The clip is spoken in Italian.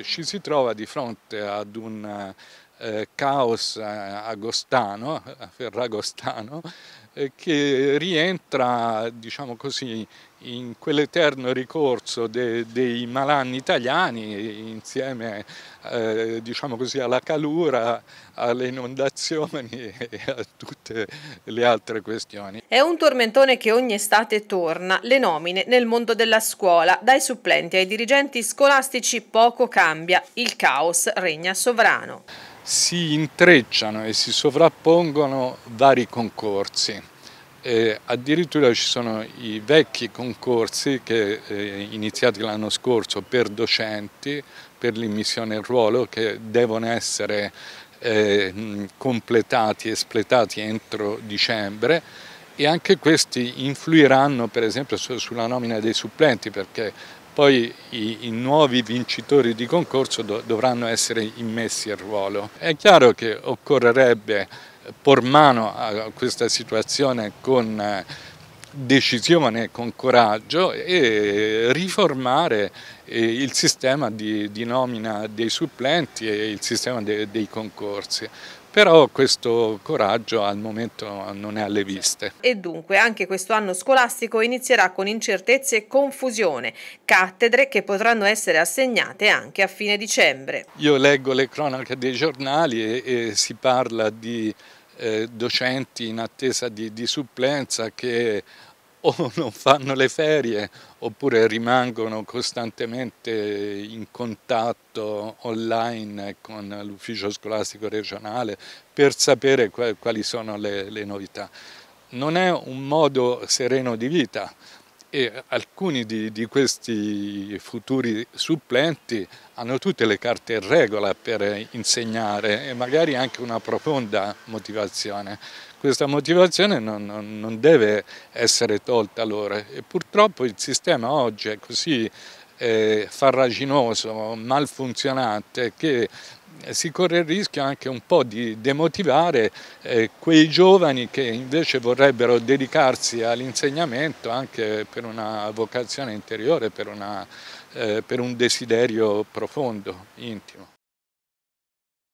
Ci si trova di fronte ad un eh, caos agostano, ferragostano, eh, che rientra, diciamo così, in quell'eterno ricorso de, dei malanni italiani insieme eh, diciamo così, alla calura, alle inondazioni e a tutte le altre questioni. È un tormentone che ogni estate torna, le nomine nel mondo della scuola, dai supplenti ai dirigenti scolastici poco cambia, il caos regna sovrano si intrecciano e si sovrappongono vari concorsi. E addirittura ci sono i vecchi concorsi che, eh, iniziati l'anno scorso per docenti, per l'immissione in ruolo, che devono essere eh, completati, espletati entro dicembre e anche questi influiranno per esempio sulla nomina dei supplenti perché poi i, i nuovi vincitori di concorso do, dovranno essere immessi al ruolo. È chiaro che occorrerebbe por mano a questa situazione con eh, decisione, con coraggio e riformare eh, il sistema di, di nomina dei supplenti e il sistema de, dei concorsi però questo coraggio al momento non è alle viste. E dunque anche questo anno scolastico inizierà con incertezze e confusione, cattedre che potranno essere assegnate anche a fine dicembre. Io leggo le cronache dei giornali e, e si parla di eh, docenti in attesa di, di supplenza che o non fanno le ferie oppure rimangono costantemente in contatto online con l'ufficio scolastico regionale per sapere quali sono le, le novità. Non è un modo sereno di vita, e alcuni di, di, questi futuri supplenti hanno tutte le carte in regola per insegnare e magari anche una profonda motivazione. Questa motivazione non, non, non deve essere tolta loro e purtroppo il sistema oggi è così eh, farraginoso, malfunzionante, che eh, si corre il rischio anche un po' di demotivare eh, quei giovani che invece vorrebbero dedicarsi all'insegnamento anche per una vocazione interiore, per, una, eh, per un desiderio profondo, intimo.